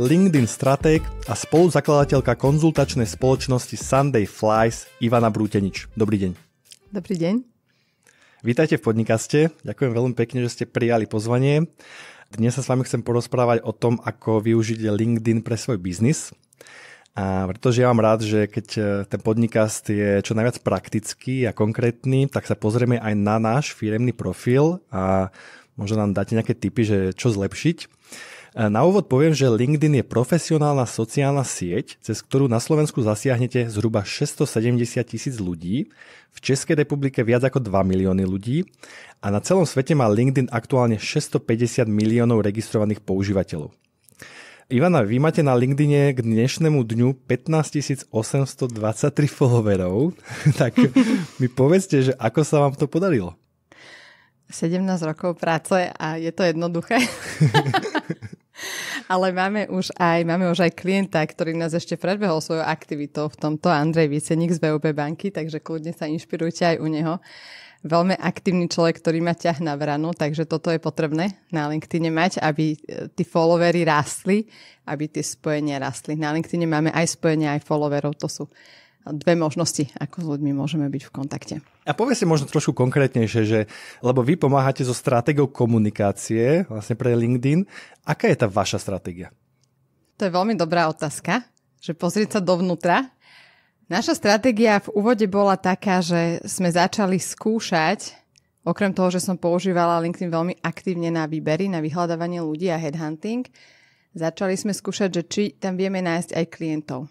LinkedIn stratég a spoluzakladateľka konzultačnej spoločnosti Sunday Flies Ivana Brútenič. Dobrý deň. Dobrý deň. Vítajte v podnikaste. Ďakujem veľmi pekne, že ste prijali pozvanie. Dnes sa s vami chcem porozprávať o tom, ako využiť LinkedIn pre svoj biznis. A pretože ja mám rád, že keď e, ten podcast je čo najviac praktický a konkrétny, tak sa pozrieme aj na náš firemný profil a možno nám dáte nejaké tipy, že čo zlepšiť. E, na úvod poviem, že LinkedIn je profesionálna sociálna sieť, cez ktorú na Slovensku zasiahnete zhruba 670 tisíc ľudí, v Českej republike viac ako 2 milióny ľudí a na celom svete má LinkedIn aktuálne 650 miliónov registrovaných používateľov. Ivana, vy máte na LinkedIne k dnešnému dňu 15 823 followerov, tak mi povedzte, že ako sa vám to podarilo? 17 rokov práce a je to jednoduché. Ale máme už, aj, máme už aj klienta, ktorý nás ešte predbehol svojou aktivitou v tomto, Andrej Vícenik z VUB banky, takže kľudne sa inšpirujte aj u neho. Veľmi aktívny človek, ktorý ma ťah na vranu, takže toto je potrebné na LinkedIn mať, aby e, tí followery rastli, aby tie spojenia rastli. Na LinkedIn máme aj spojenia, aj followerov, to sú dve možnosti, ako s ľuďmi môžeme byť v kontakte. A povie si možno trošku konkrétnejšie, že, lebo vy pomáhate so stratégiou komunikácie vlastne pre LinkedIn. Aká je tá vaša stratégia? To je veľmi dobrá otázka, že pozrieť sa dovnútra. Naša stratégia v úvode bola taká, že sme začali skúšať, okrem toho, že som používala LinkedIn veľmi aktívne na výbery, na vyhľadávanie ľudí a headhunting, začali sme skúšať, že či tam vieme nájsť aj klientov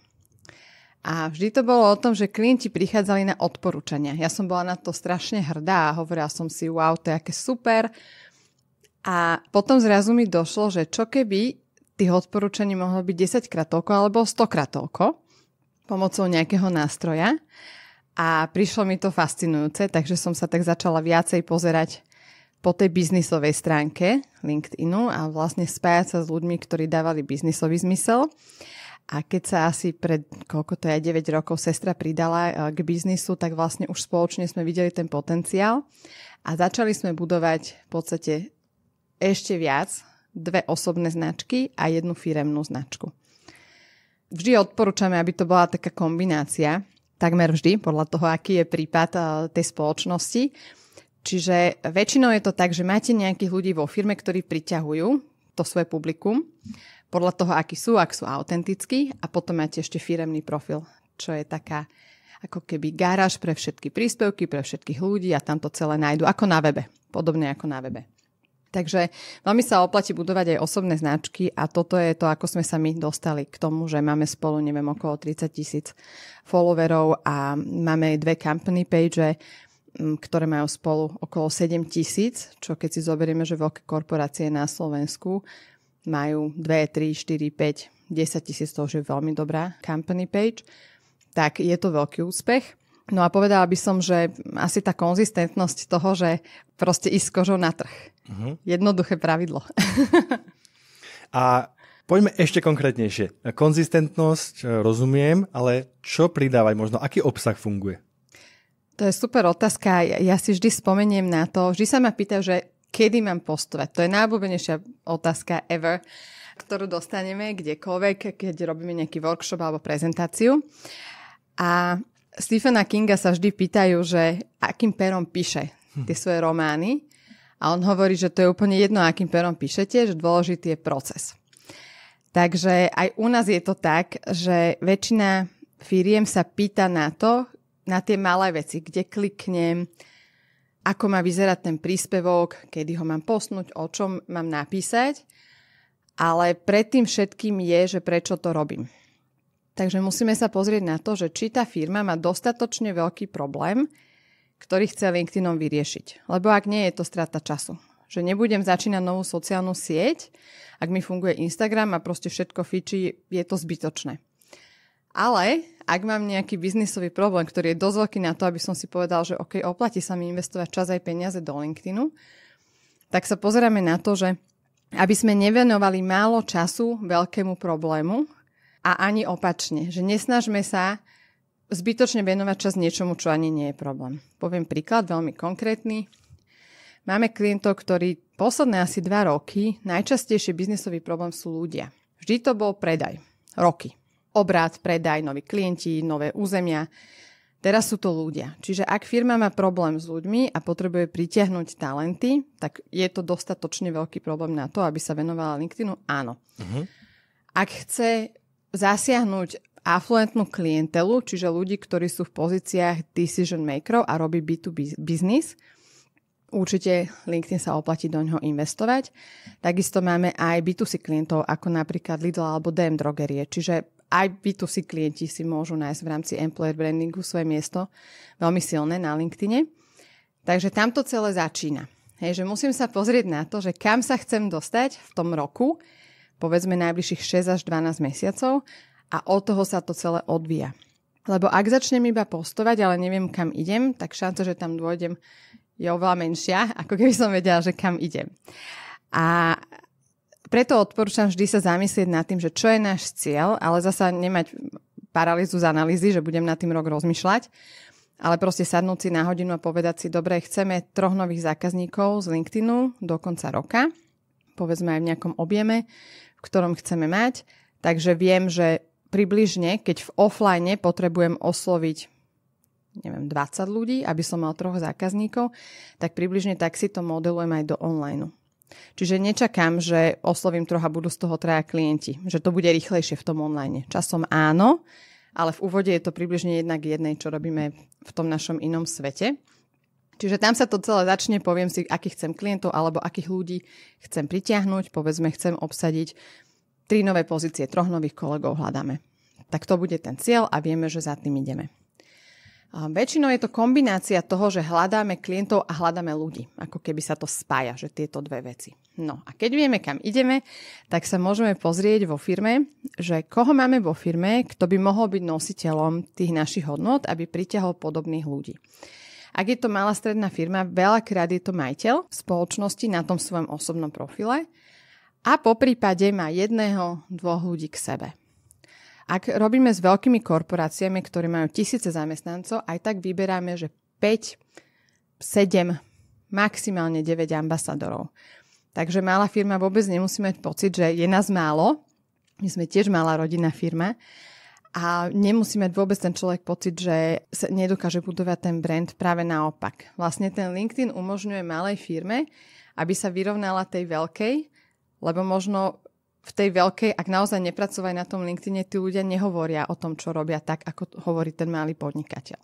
a vždy to bolo o tom, že klienti prichádzali na odporúčania. Ja som bola na to strašne hrdá a hovorila som si, wow, to je aké super. A potom zrazu mi došlo, že čo keby tých odporúčaní mohlo byť 10 krát toľko alebo 100 krát toľko pomocou nejakého nástroja. A prišlo mi to fascinujúce, takže som sa tak začala viacej pozerať po tej biznisovej stránke LinkedInu a vlastne spájať sa s ľuďmi, ktorí dávali biznisový zmysel. A keď sa asi pred, koľko to je, 9 rokov sestra pridala eh, k biznisu, tak vlastne už spoločne sme videli ten potenciál a začali sme budovať v podstate ešte viac dve osobné značky a jednu firemnú značku. Vždy odporúčame, aby to bola taká kombinácia, takmer vždy, podľa toho, aký je prípad eh, tej spoločnosti. Čiže väčšinou je to tak, že máte nejakých ľudí vo firme, ktorí priťahujú to svoje publikum podľa toho, akí sú, ak sú autentickí a potom máte ešte firemný profil, čo je taká ako keby garáž pre všetky príspevky, pre všetkých ľudí a tam to celé nájdu, ako na webe, podobne ako na webe. Takže veľmi sa oplatí budovať aj osobné značky a toto je to, ako sme sa my dostali k tomu, že máme spolu, neviem, okolo 30 tisíc followerov a máme dve company page, ktoré majú spolu okolo 7 tisíc, čo keď si zoberieme, že veľké korporácie na Slovensku majú 2, 3, 4, 5, 10 tisíc, to už je veľmi dobrá company page, tak je to veľký úspech. No a povedala by som, že asi tá konzistentnosť toho, že proste ísť kožou na trh. Uh-huh. Jednoduché pravidlo. a poďme ešte konkrétnejšie. Konzistentnosť e, rozumiem, ale čo pridávať možno? Aký obsah funguje? To je super otázka. Ja si vždy spomeniem na to. Vždy sa ma pýta, že Kedy mám postovať? To je najobľúbenejšia otázka ever, ktorú dostaneme kdekoľvek, keď robíme nejaký workshop alebo prezentáciu. A Stephena Kinga sa vždy pýtajú, že akým perom píše hm. tie svoje romány. A on hovorí, že to je úplne jedno, akým perom píšete, že dôležitý je proces. Takže aj u nás je to tak, že väčšina firiem sa pýta na to, na tie malé veci, kde kliknem, ako má vyzerať ten príspevok, kedy ho mám posnúť, o čom mám napísať. Ale predtým všetkým je, že prečo to robím. Takže musíme sa pozrieť na to, že či tá firma má dostatočne veľký problém, ktorý chce LinkedInom vyriešiť. Lebo ak nie, je to strata času. Že nebudem začínať novú sociálnu sieť, ak mi funguje Instagram a proste všetko fičí, je to zbytočné. Ale ak mám nejaký biznisový problém, ktorý je dosť veľký na to, aby som si povedal, že OK, oplatí sa mi investovať čas aj peniaze do LinkedInu, tak sa pozeráme na to, že aby sme nevenovali málo času veľkému problému a ani opačne, že nesnažme sa zbytočne venovať čas niečomu, čo ani nie je problém. Poviem príklad veľmi konkrétny. Máme klientov, ktorí posledné asi dva roky najčastejší biznisový problém sú ľudia. Vždy to bol predaj. Roky obrad, predaj, noví klienti, nové územia. Teraz sú to ľudia. Čiže ak firma má problém s ľuďmi a potrebuje pritiahnuť talenty, tak je to dostatočne veľký problém na to, aby sa venovala LinkedInu? Áno. Uh-huh. Ak chce zasiahnuť afluentnú klientelu, čiže ľudí, ktorí sú v pozíciách decision makerov a robí B2B biznis, určite LinkedIn sa oplatí do ňoho investovať. Takisto máme aj B2C klientov, ako napríklad Lidl alebo DM Drogerie, čiže aj B2C klienti si môžu nájsť v rámci employer brandingu svoje miesto veľmi silné na LinkedIne. Takže tamto celé začína. Hej, že musím sa pozrieť na to, že kam sa chcem dostať v tom roku, povedzme najbližších 6 až 12 mesiacov a od toho sa to celé odvíja. Lebo ak začnem iba postovať, ale neviem kam idem, tak šanca, že tam dôjdem je oveľa menšia, ako keby som vedela, že kam idem. A preto odporúčam vždy sa zamyslieť nad tým, že čo je náš cieľ, ale zasa nemať paralýzu z analýzy, že budem nad tým rok rozmýšľať, ale proste sadnúť si na hodinu a povedať si, dobre, chceme troch nových zákazníkov z LinkedInu do konca roka, povedzme aj v nejakom objeme, v ktorom chceme mať, takže viem, že približne, keď v offline potrebujem osloviť neviem, 20 ľudí, aby som mal troch zákazníkov, tak približne tak si to modelujem aj do online. Čiže nečakám, že oslovím troha budú z toho traja klienti, že to bude rýchlejšie v tom online. Časom áno, ale v úvode je to približne jednak jednej, čo robíme v tom našom inom svete. Čiže tam sa to celé začne, poviem si, akých chcem klientov alebo akých ľudí chcem pritiahnuť, povedzme, chcem obsadiť tri nové pozície, troch nových kolegov hľadáme. Tak to bude ten cieľ a vieme, že za tým ideme. Väčšinou je to kombinácia toho, že hľadáme klientov a hľadáme ľudí. Ako keby sa to spája, že tieto dve veci. No a keď vieme, kam ideme, tak sa môžeme pozrieť vo firme, že koho máme vo firme, kto by mohol byť nositeľom tých našich hodnot, aby priťahol podobných ľudí. Ak je to malá stredná firma, veľakrát je to majiteľ v spoločnosti na tom svojom osobnom profile a po prípade má jedného, dvoch ľudí k sebe. Ak robíme s veľkými korporáciami, ktorí majú tisíce zamestnancov, aj tak vyberáme, že 5, 7, maximálne 9 ambasadorov. Takže malá firma vôbec nemusí mať pocit, že je nás málo. My sme tiež malá rodinná firma. A nemusí mať vôbec ten človek pocit, že sa nedokáže budovať ten brand, práve naopak. Vlastne ten LinkedIn umožňuje malej firme, aby sa vyrovnala tej veľkej, lebo možno v tej veľkej, ak naozaj nepracovajú na tom LinkedIne, tí ľudia nehovoria o tom, čo robia tak, ako hovorí ten malý podnikateľ.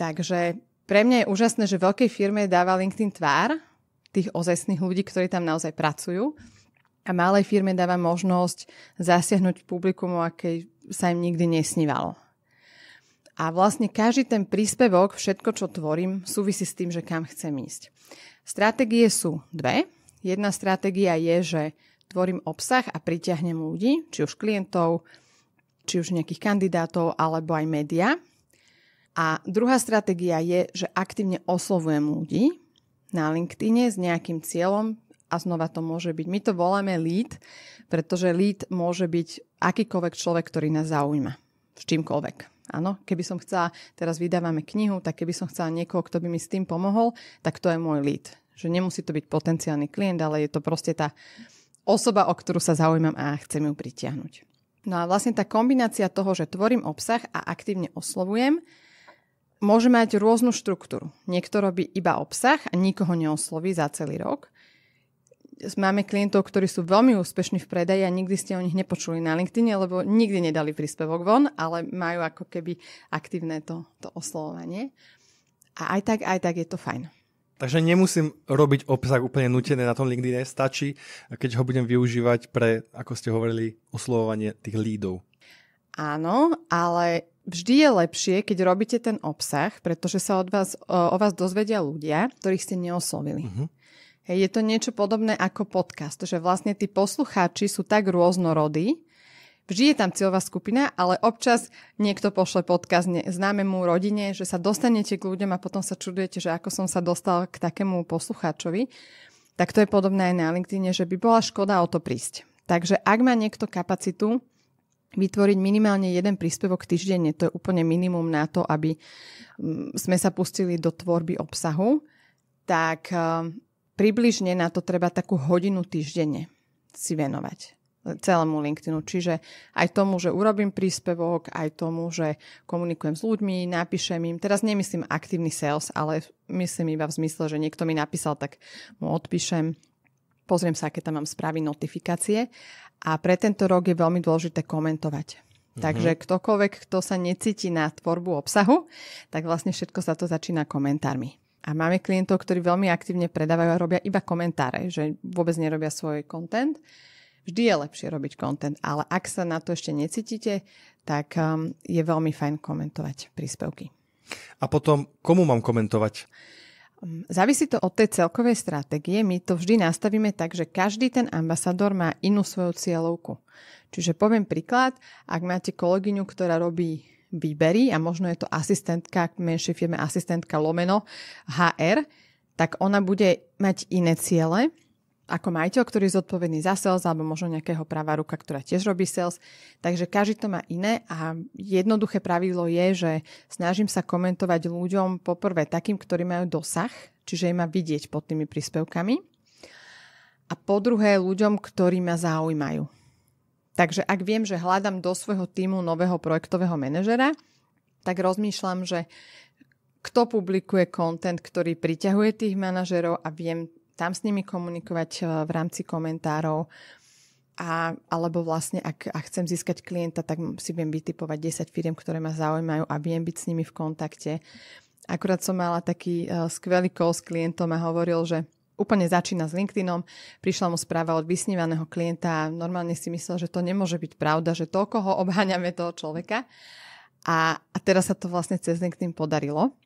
Takže pre mňa je úžasné, že veľkej firme dáva LinkedIn tvár tých ozajstných ľudí, ktorí tam naozaj pracujú a malej firme dáva možnosť zasiahnuť publikum, o akej sa im nikdy nesnívalo. A vlastne každý ten príspevok, všetko, čo tvorím, súvisí s tým, že kam chcem ísť. Stratégie sú dve. Jedna stratégia je, že tvorím obsah a pritiahnem ľudí, či už klientov, či už nejakých kandidátov alebo aj média. A druhá stratégia je, že aktívne oslovujem ľudí na LinkedIn s nejakým cieľom a znova to môže byť. My to voláme lead, pretože lead môže byť akýkoľvek človek, ktorý nás zaujíma. S čímkoľvek. Áno, keby som chcela, teraz vydávame knihu, tak keby som chcela niekoho, kto by mi s tým pomohol, tak to je môj lead. Že nemusí to byť potenciálny klient, ale je to proste tá, osoba, o ktorú sa zaujímam a chcem ju pritiahnuť. No a vlastne tá kombinácia toho, že tvorím obsah a aktívne oslovujem, môže mať rôznu štruktúru. Niekto robí iba obsah a nikoho neosloví za celý rok. Máme klientov, ktorí sú veľmi úspešní v predaji a nikdy ste o nich nepočuli na LinkedIn, lebo nikdy nedali príspevok von, ale majú ako keby aktívne to, to oslovovanie. A aj tak, aj tak je to fajn. Takže nemusím robiť obsah úplne nutené, na tom LinkedIn stačí, keď ho budem využívať pre, ako ste hovorili, oslovovanie tých lídov. Áno, ale vždy je lepšie, keď robíte ten obsah, pretože sa od vás, o vás dozvedia ľudia, ktorých ste neoslovili. Uh-huh. Hej, je to niečo podobné ako podcast, že vlastne tí poslucháči sú tak rôznorodí, Vždy je tam cieľová skupina, ale občas niekto pošle podkaz známemu rodine, že sa dostanete k ľuďom a potom sa čudujete, že ako som sa dostal k takému poslucháčovi. Tak to je podobné aj na LinkedIn, že by bola škoda o to prísť. Takže ak má niekto kapacitu vytvoriť minimálne jeden príspevok týždenne, to je úplne minimum na to, aby mm, sme sa pustili do tvorby obsahu, tak eh, približne na to treba takú hodinu týždenne si venovať celému LinkedInu. Čiže aj tomu, že urobím príspevok, aj tomu, že komunikujem s ľuďmi, napíšem im. Teraz nemyslím aktívny sales, ale myslím iba v zmysle, že niekto mi napísal, tak mu odpíšem. Pozriem sa, aké tam mám správy, notifikácie. A pre tento rok je veľmi dôležité komentovať. Mm-hmm. Takže ktokoľvek, kto sa necíti na tvorbu obsahu, tak vlastne všetko sa to začína komentármi. A máme klientov, ktorí veľmi aktívne predávajú a robia iba komentáre, že vôbec nerobia svoj content Vždy je lepšie robiť content, ale ak sa na to ešte necítite, tak um, je veľmi fajn komentovať príspevky. A potom, komu mám komentovať? Um, závisí to od tej celkovej stratégie. My to vždy nastavíme tak, že každý ten ambasador má inú svoju cieľovku. Čiže poviem príklad, ak máte kolegyňu, ktorá robí výbery a možno je to asistentka, menšej firme asistentka Lomeno HR, tak ona bude mať iné ciele ako majiteľ, ktorý je zodpovedný za sales alebo možno nejakého práva ruka, ktorá tiež robí sales. Takže každý to má iné a jednoduché pravidlo je, že snažím sa komentovať ľuďom poprvé takým, ktorí majú dosah, čiže im má vidieť pod tými príspevkami. A po druhé ľuďom, ktorí ma zaujímajú. Takže ak viem, že hľadám do svojho týmu nového projektového manažera, tak rozmýšľam, že kto publikuje kontent, ktorý priťahuje tých manažerov a viem tam s nimi komunikovať eh, v rámci komentárov. A, alebo vlastne, ak, ak chcem získať klienta, tak si viem vytipovať 10 firiem, ktoré ma zaujímajú a viem byť s nimi v kontakte. Akurát som mala taký uh, skvelý call s klientom a hovoril, že úplne začína s LinkedInom, prišla mu správa od vysnívaného klienta a normálne si myslel, že to nemôže byť pravda, že toľko ho obháňame toho človeka. A, a teraz sa to vlastne cez LinkedIn podarilo.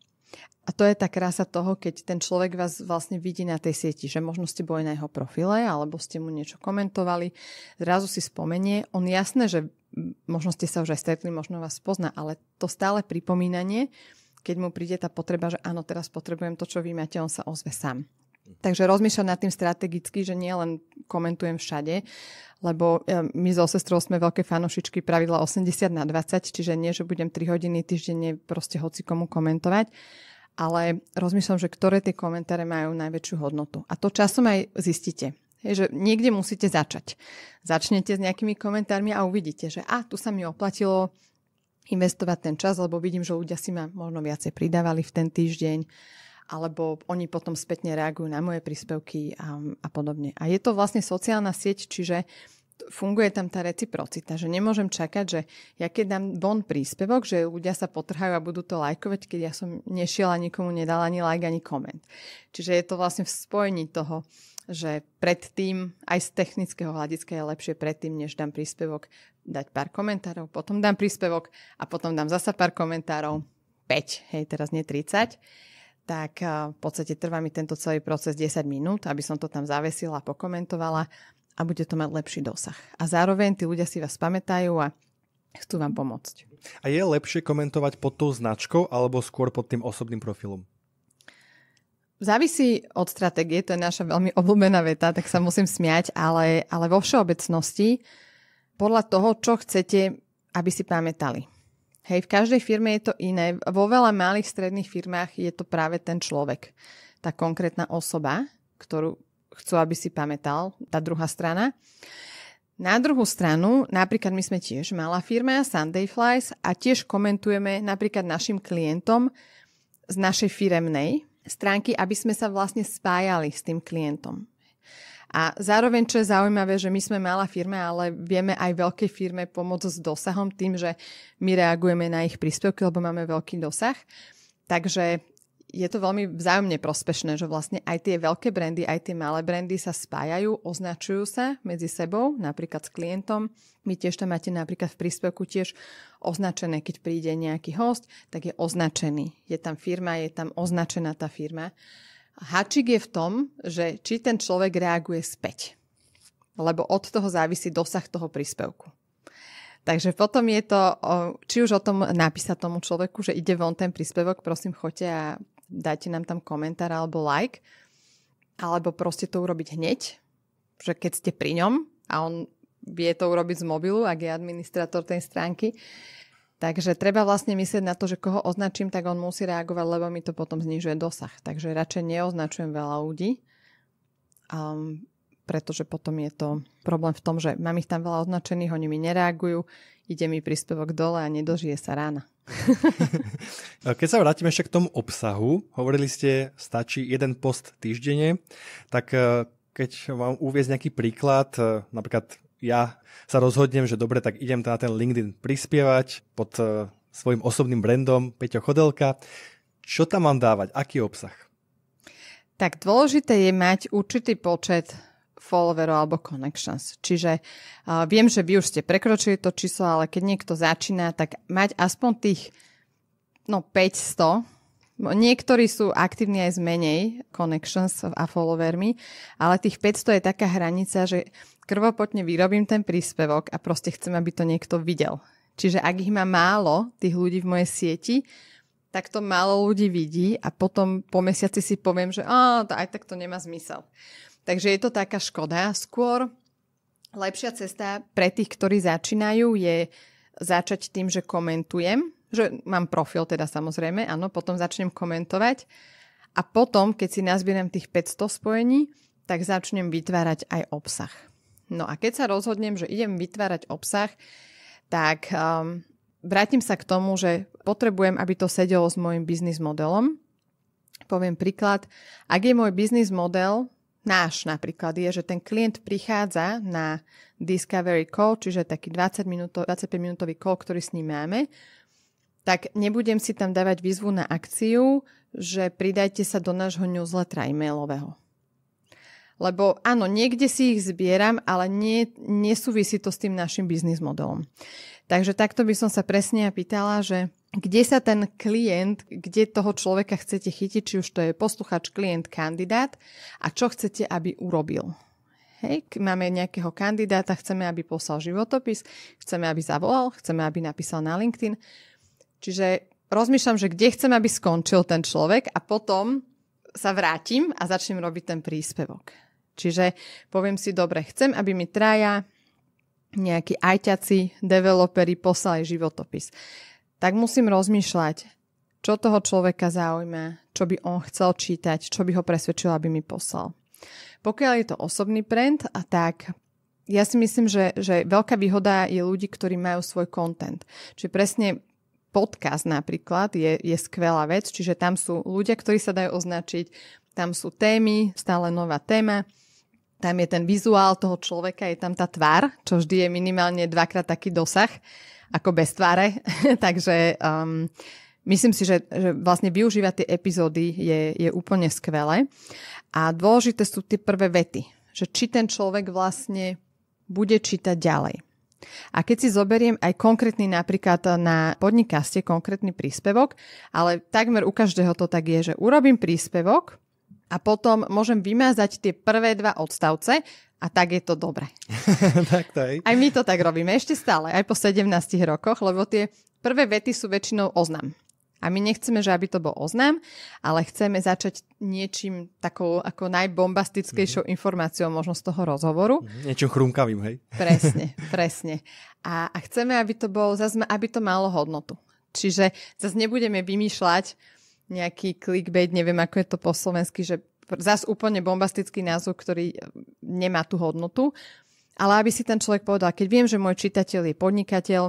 A to je tá krása toho, keď ten človek vás vlastne vidí na tej sieti, že možno ste boli na jeho profile alebo ste mu niečo komentovali, zrazu si spomenie, on jasné, že možno ste sa už aj stretli, možno vás pozná, ale to stále pripomínanie, keď mu príde tá potreba, že áno, teraz potrebujem to, čo vy máte, on sa ozve sám. Takže rozmýšľať nad tým strategicky, že nie len komentujem všade, lebo e, my so sestrou sme veľké fanošičky pravidla 80 na 20, čiže nie, že budem 3 hodiny týždenne proste hoci komu komentovať, ale rozmýšľam, že ktoré tie komentáre majú najväčšiu hodnotu. A to časom aj zistíte. Je, že niekde musíte začať. Začnete s nejakými komentármi a uvidíte, že a, tu sa mi oplatilo investovať ten čas, lebo vidím, že ľudia si ma možno viacej pridávali v ten týždeň, alebo oni potom spätne reagujú na moje príspevky a, a podobne. A je to vlastne sociálna sieť, čiže uh, funguje tam tá reciprocita, že nemôžem čakať, že ja keď dám von príspevok, že ľudia sa potrhajú a budú to lajkovať, keď ja som nešiel a nikomu nedal ani like, ani koment. Čiže je to vlastne v spojení toho, že predtým, aj z technického hľadiska je lepšie predtým, než dám príspevok, dať pár komentárov, potom dám príspevok a potom dám zasa pár komentárov, 5, hej, teraz nie 30 tak eh, v podstate trvá mi tento celý proces 10 minút, aby som to tam zavesila a pokomentovala a bude to mať lepší dosah. A zároveň tí ľudia si vás pamätajú a chcú vám pomôcť. A je lepšie komentovať pod tou značkou alebo skôr pod tým osobným profilom? Závisí od stratégie, to je naša veľmi obľúbená veta, tak sa musím smiať, ale, ale vo všeobecnosti podľa toho, čo chcete, aby si pamätali. Hej, v každej firme je to iné. Vo veľa malých stredných firmách je to práve ten človek, tá konkrétna osoba, ktorú chcú, aby si pamätal, tá druhá strana. Na druhú stranu, napríklad my sme tiež malá firma Sunday Flies a tiež komentujeme napríklad našim klientom z našej firemnej stránky, aby sme sa vlastne spájali s tým klientom. A zároveň, čo je zaujímavé, že my sme malá firma, ale vieme aj veľkej firme pomôcť s dosahom tým, že my reagujeme na ich príspevky, lebo máme veľký dosah. Takže je to veľmi vzájomne prospešné, že vlastne aj tie veľké brandy, aj tie malé brandy sa spájajú, označujú sa medzi sebou, napríklad s klientom. My tiež tam máte napríklad v príspevku tiež označené, keď príde nejaký host, tak je označený. Je tam firma, je tam označená tá firma. Hačik je v tom, že či ten človek reaguje späť. Lebo od toho závisí dosah toho príspevku. Takže potom je to, či už o tom napísať tomu človeku, že ide von ten príspevok, prosím, choďte a dajte nám tam komentár alebo like, alebo proste to urobiť hneď, že keď ste pri ňom a on vie to urobiť z mobilu, ak je administrátor tej stránky. Takže treba vlastne myslieť na to, že koho označím, tak on musí reagovať, lebo mi to potom znižuje dosah. Takže radšej neoznačujem veľa ľudí, um, pretože potom je to problém v tom, že mám ich tam veľa označených, oni mi nereagujú, ide mi príspevok dole a nedožije sa rána. Keď sa vrátime ešte k tomu obsahu, hovorili ste, stačí jeden post týždenne, tak e, keď vám uviezť nejaký príklad, e, napríklad ja sa rozhodnem, že dobre, tak idem na ten LinkedIn prispievať pod e, svojim osobným brandom Peťo Chodelka. Čo tam mám dávať? Aký obsah? Tak dôležité je mať určitý počet followero alebo connections. Čiže uh, viem, že vy už ste prekročili to číslo, ale keď niekto začína, tak mať aspoň tých no 500, Niektorí sú aktívni aj z menej connections a followermi, ale tých 500 je taká hranica, že krvopotne vyrobím ten príspevok a proste chcem, aby to niekto videl. Čiže ak ich má málo, tých ľudí v mojej sieti, tak to málo ľudí vidí a potom po mesiaci si poviem, že to aj tak to nemá zmysel. Takže je to taká škoda. Skôr lepšia cesta pre tých, ktorí začínajú, je začať tým, že komentujem, že mám profil teda samozrejme, áno, potom začnem komentovať a potom, keď si nazbieram tých 500 spojení, tak začnem vytvárať aj obsah. No a keď sa rozhodnem, že idem vytvárať obsah, tak um, vrátim sa k tomu, že potrebujem, aby to sedelo s môjim biznis modelom. Poviem príklad, ak je môj biznis model náš napríklad je, že ten klient prichádza na discovery call, čiže taký 20 minúto, 25 minútový call, ktorý s ním máme, tak nebudem si tam dávať výzvu na akciu, že pridajte sa do nášho newslettera e-mailového. Lebo áno, niekde si ich zbieram, ale nie, nesúvisí to s tým našim biznis modelom. Takže takto by som sa presne pýtala, že kde sa ten klient, kde toho človeka chcete chytiť, či už to je posluchač, klient, kandidát a čo chcete, aby urobil. Hej, máme nejakého kandidáta, chceme, aby poslal životopis, chceme, aby zavolal, chceme, aby napísal na LinkedIn. Čiže rozmýšľam, že kde chcem, aby skončil ten človek a potom sa vrátim a začnem robiť ten príspevok. Čiže poviem si, dobre, chcem, aby mi traja nejakí ajťaci, developeri poslali životopis tak musím rozmýšľať, čo toho človeka zaujíma, čo by on chcel čítať, čo by ho presvedčilo, aby mi poslal. Pokiaľ je to osobný print, a tak, ja si myslím, že, že veľká výhoda je ľudí, ktorí majú svoj content. Čiže presne podcast napríklad je, je skvelá vec, čiže tam sú ľudia, ktorí sa dajú označiť, tam sú témy, stále nová téma, tam je ten vizuál toho človeka, je tam tá tvár, čo vždy je minimálne dvakrát taký dosah ako bez tváre. Takže um, myslím si, že, že vlastne využívať tie epizódy je, je úplne skvelé. A dôležité sú tie prvé vety, že či ten človek vlastne bude čítať ďalej. A keď si zoberiem aj konkrétny napríklad na podnikaste konkrétny príspevok, ale takmer u každého to tak je, že urobím príspevok, a potom môžem vymazať tie prvé dva odstavce a tak je to dobre. tak to aj. aj my to tak robíme ešte stále, aj po 17 rokoch, lebo tie prvé vety sú väčšinou oznam. A my nechceme, že aby to bol oznam, ale chceme začať niečím takou ako najbombastickejšou mm-hmm. informáciou možno z toho rozhovoru. Mm-hmm. Niečo chrumkavým, hej? Presne, presne. A, a chceme, aby to, bol, aby to malo hodnotu. Čiže zase nebudeme vymýšľať nejaký clickbait, neviem ako je to po slovensky, že zas úplne bombastický názov, ktorý e, nemá tú hodnotu. Ale aby si ten človek povedal, keď viem, že môj čitateľ je podnikateľ,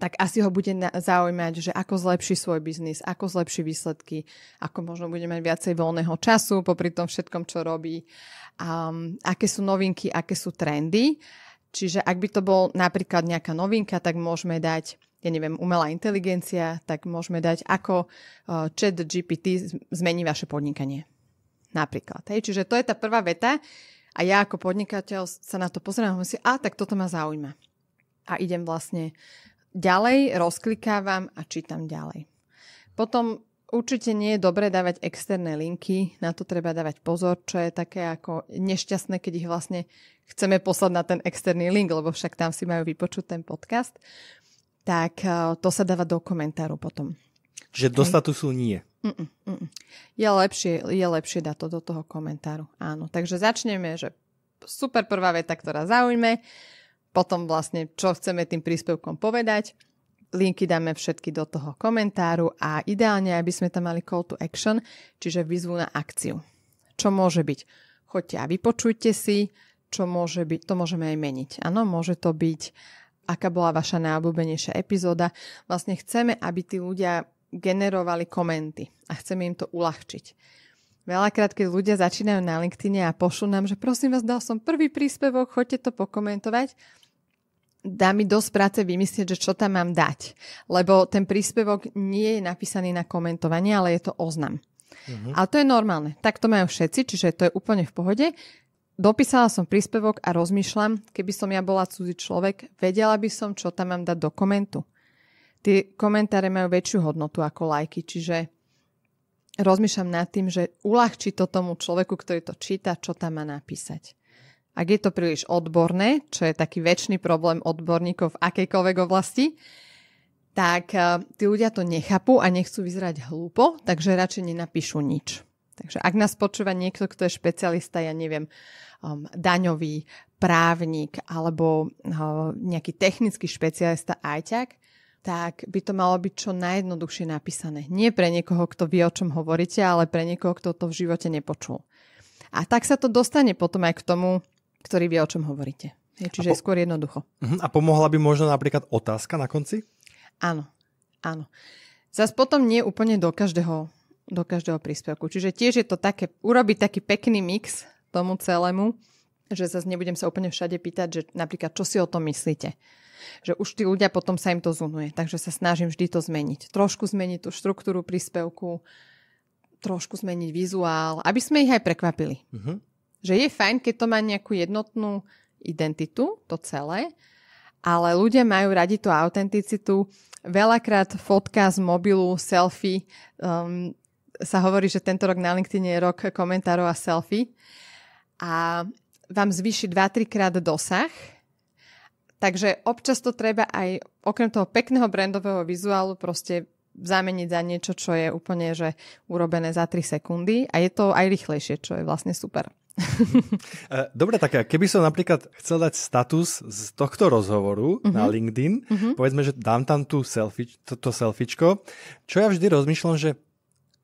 tak asi ho bude zaujímať, že ako zlepší svoj biznis, ako zlepší výsledky, ako možno bude mať viacej voľného času popri tom všetkom, čo robí, um, aké sú novinky, aké sú trendy. Čiže ak by to bol napríklad nejaká novinka, tak môžeme dať ja neviem, umelá inteligencia, tak môžeme dať, ako uh, chat GPT zmení vaše podnikanie. Napríklad. Hej. Čiže to je tá prvá veta a ja ako podnikateľ sa na to pozriem a si, a tak toto ma zaujíma. A idem vlastne ďalej, rozklikávam a čítam ďalej. Potom určite nie je dobré dávať externé linky, na to treba dávať pozor, čo je také ako nešťastné, keď ich vlastne chceme poslať na ten externý link, lebo však tam si majú vypočuť ten podcast tak eh, to sa dáva do komentáru potom. Že do statusu nie. Mm-mm, mm-mm. Je, lepšie, je lepšie dať to do toho komentáru. Áno, takže začneme, že super prvá veta, ktorá zaujme, potom vlastne, čo chceme tým príspevkom povedať, linky dáme všetky do toho komentáru a ideálne, aby sme tam mali call to action, čiže výzvu na akciu. Čo môže byť? Choďte a vypočujte si, čo môže byť, to môžeme aj meniť. Áno, môže to byť aká bola vaša najobľúbenejšia epizóda. Vlastne chceme, aby tí ľudia generovali komenty a chceme im to uľahčiť. Veľakrát, keď ľudia začínajú na LinkedIne a pošlú nám, že prosím vás, dal som prvý príspevok, choďte to pokomentovať, dá mi dosť práce vymyslieť, že čo tam mám dať. Lebo ten príspevok nie je napísaný na komentovanie, ale je to oznam. Uh-huh. A to je normálne. Tak to majú všetci, čiže to je úplne v pohode. Dopísala som príspevok a rozmýšľam, keby som ja bola cudzí človek, vedela by som, čo tam mám dať do komentu. Tie komentáre majú väčšiu hodnotu ako lajky, čiže rozmýšľam nad tým, že uľahčí to tomu človeku, ktorý to číta, čo tam má napísať. Ak je to príliš odborné, čo je taký väčší problém odborníkov v akejkoľvek oblasti, tak eh, tí ľudia to nechápu a nechcú vyzerať hlúpo, takže radšej nenapíšu nič. Takže ak nás počúva niekto, kto je špecialista, ja neviem, um, daňový, právnik alebo um, nejaký technický špecialista ajťak, tak by to malo byť čo najjednoduchšie napísané. Nie pre niekoho, kto vie, o čom hovoríte, ale pre niekoho, kto to v živote nepočul. A tak sa to dostane potom aj k tomu, ktorý vie, o čom hovoríte. Je, čiže po... je skôr jednoducho. Mhm. A pomohla by možno napríklad otázka na konci? Áno, áno. Zas potom nie úplne do každého do každého príspevku. Čiže tiež je to také, urobiť taký pekný mix tomu celému, že zase nebudem sa úplne všade pýtať, že napríklad, čo si o tom myslíte. Že už tí ľudia potom sa im to zunuje, takže sa snažím vždy to zmeniť. Trošku zmeniť tú štruktúru príspevku, trošku zmeniť vizuál, aby sme ich aj prekvapili. Uh-huh. Že je fajn, keď to má nejakú jednotnú identitu, to celé, ale ľudia majú radi tú autenticitu. Veľakrát fotka z mobilu, selfie, um, sa hovorí, že tento rok na LinkedIn je rok komentárov a selfie a vám zvýši 2-3 krát dosah. Takže občas to treba aj okrem toho pekného brandového vizuálu proste zameniť za niečo, čo je úplne že urobené za 3 sekundy a je to aj rýchlejšie, čo je vlastne super. Eh, dobre, tak keby som napríklad chcel dať status z tohto rozhovoru uh-huh. na mhm. LinkedIn, uh-huh. povedzme, že dám tam tú selfie, to, to selfiečko, čo ja vždy rozmýšľam, že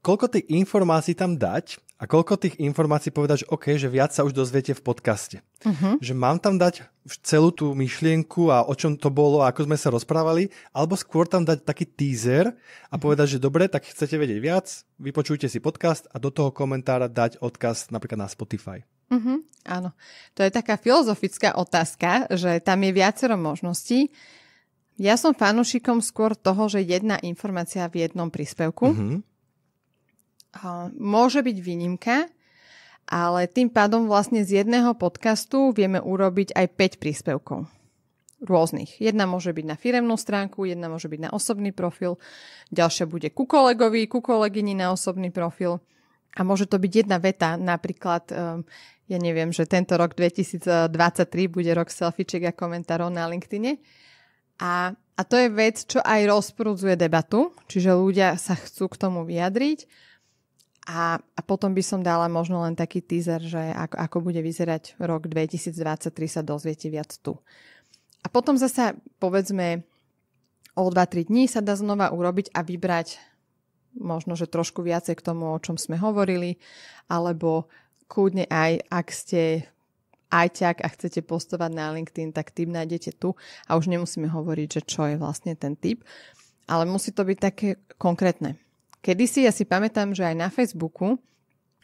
koľko tých informácií tam dať a koľko tých informácií povedať, že OK, že viac sa už dozviete v podcaste. Uh-huh. Že mám tam dať celú tú myšlienku a o čom to bolo a ako sme sa rozprávali, alebo skôr tam dať taký teaser a mhm. povedať, že dobre, tak chcete vedieť viac, vypočujte si podcast a do toho komentára dať odkaz napríklad na Spotify. Uh-huh, áno, to je taká filozofická otázka, že tam je viacero možností. Ja som fanúšikom skôr toho, že jedna informácia v jednom príspevku. Uh-huh môže byť výnimka, ale tým pádom vlastne z jedného podcastu vieme urobiť aj 5 príspevkov rôznych. Jedna môže byť na firemnú stránku, jedna môže byť na osobný profil, ďalšia bude ku kolegovi, ku kolegyni na osobný profil. A môže to byť jedna veta, napríklad, ehm, ja neviem, že tento rok 2023 bude rok selfieček a komentárov na LinkedIne. A, a to je vec, čo aj rozprudzuje debatu, čiže ľudia sa chcú k tomu vyjadriť. A, a potom by som dala možno len taký teaser, že ako, ako bude vyzerať rok 2023, sa dozviete viac tu. A potom zase povedzme, o 2-3 dní sa dá znova urobiť a vybrať možno, že trošku viacej k tomu, o čom sme hovorili, alebo kúdne aj, ak ste aj ťak a chcete postovať na LinkedIn, tak tým nájdete tu a už nemusíme hovoriť, že čo je vlastne ten typ, ale musí to byť také konkrétne Kedy si ja si pamätám, že aj na Facebooku